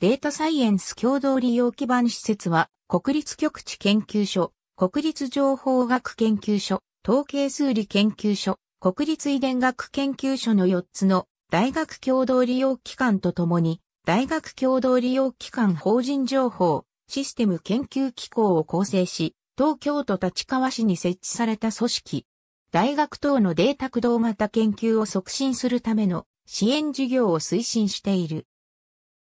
データサイエンス共同利用基盤施設は、国立局地研究所、国立情報学研究所、統計数理研究所、国立遺伝学研究所の4つの大学共同利用機関とともに、大学共同利用機関法人情報システム研究機構を構成し、東京都立川市に設置された組織、大学等のデータ駆動型研究を促進するための支援事業を推進している。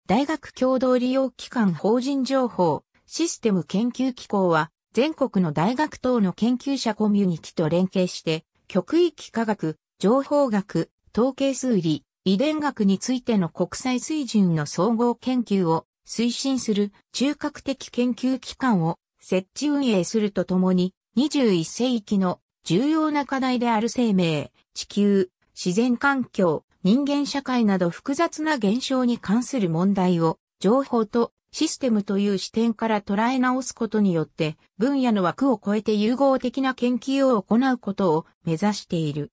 大学共同利用機関法人情報システム研究機構は全国の大学等の研究者コミュニティと連携して極域科学、情報学、統計数理、遺伝学についての国際水準の総合研究を推進する中核的研究機関を設置運営するとともに21世紀の重要な課題である生命、地球、自然環境、人間社会など複雑な現象に関する問題を情報とシステムという視点から捉え直すことによって分野の枠を超えて融合的な研究を行うことを目指している。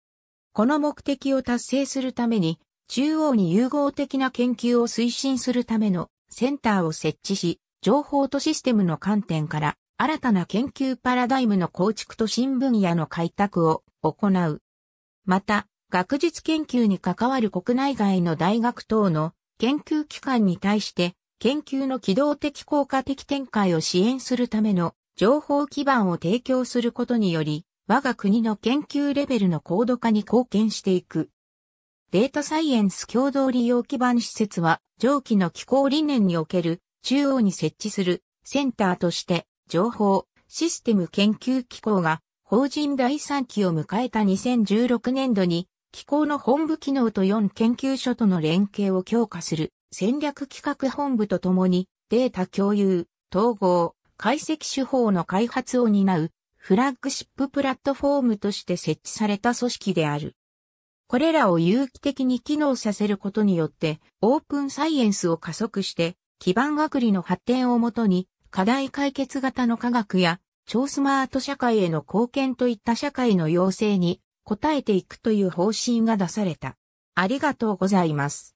この目的を達成するために中央に融合的な研究を推進するためのセンターを設置し、情報とシステムの観点から新たな研究パラダイムの構築と新分野の開拓を行う。また、学術研究に関わる国内外の大学等の研究機関に対して研究の機動的効果的展開を支援するための情報基盤を提供することにより、我が国の研究レベルの高度化に貢献していく。データサイエンス共同利用基盤施設は、上記の機構理念における中央に設置するセンターとして、情報、システム研究機構が法人第3期を迎えた2016年度に気候の本部機能と4研究所との連携を強化する戦略企画本部とともにデータ共有、統合、解析手法の開発を担うフラッグシッププラットフォームとして設置された組織である。これらを有機的に機能させることによってオープンサイエンスを加速して基盤学理の発展をもとに課題解決型の科学や超スマート社会への貢献といった社会の要請に答えていくという方針が出された。ありがとうございます。